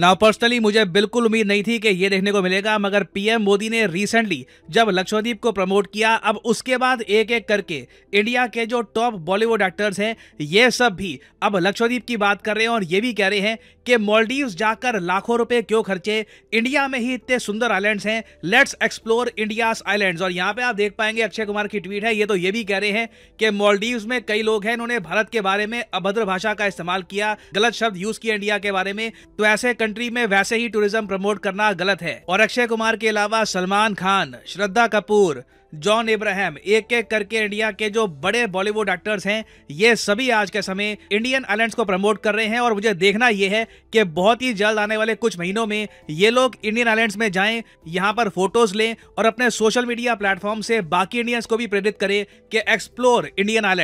now personally मुझे बिल्कुल उम्मीद नहीं थी कि ये देखने को मिलेगा मगर पीएम मोदी ने रिसेंटली जब लक्षद्वीप को प्रमोट किया अब उसके बाद एक एक करके इंडिया के जो टॉप बॉलीवुड एक्टर्स हैं ये सब भी अब लक्षद्वीप की बात कर रहे हैं और ये भी कह रहे हैं कि मॉलडीव जाकर लाखों रुपए क्यों खर्चे इंडिया में ही इतने सुंदर आइलैंड्स हैं लेट्स एक्सप्लोर इंडिया आइलैंड्स और यहाँ पे आप देख पाएंगे अक्षय कुमार की ट्वीट है ये तो ये भी कह रहे हैं कि मॉलडीव में कई लोग हैं उन्होंने भारत के बारे में अभद्र भाषा का इस्तेमाल किया गलत शब्द यूज किया इंडिया के बारे में तो ऐसे कंट्री में वैसे ही टूरिज्म प्रमोट करना गलत है और अक्षय कुमार के अलावा सलमान खान श्रद्धा कपूर जॉन इब्राहिम एक एक करके इंडिया के जो बड़े बॉलीवुड एक्टर्स हैं ये सभी आज के समय इंडियन आइलैंड्स को प्रमोट कर रहे हैं और मुझे देखना ये है कि बहुत ही जल्द आने वाले कुछ महीनों में ये लोग इंडियन आइलैंड्स में जाएं यहाँ पर फोटोज लें और अपने सोशल मीडिया प्लेटफॉर्म से बाकी इंडियंस को भी प्रेरित करें कि एक्सप्लोर इंडियन आइलैंड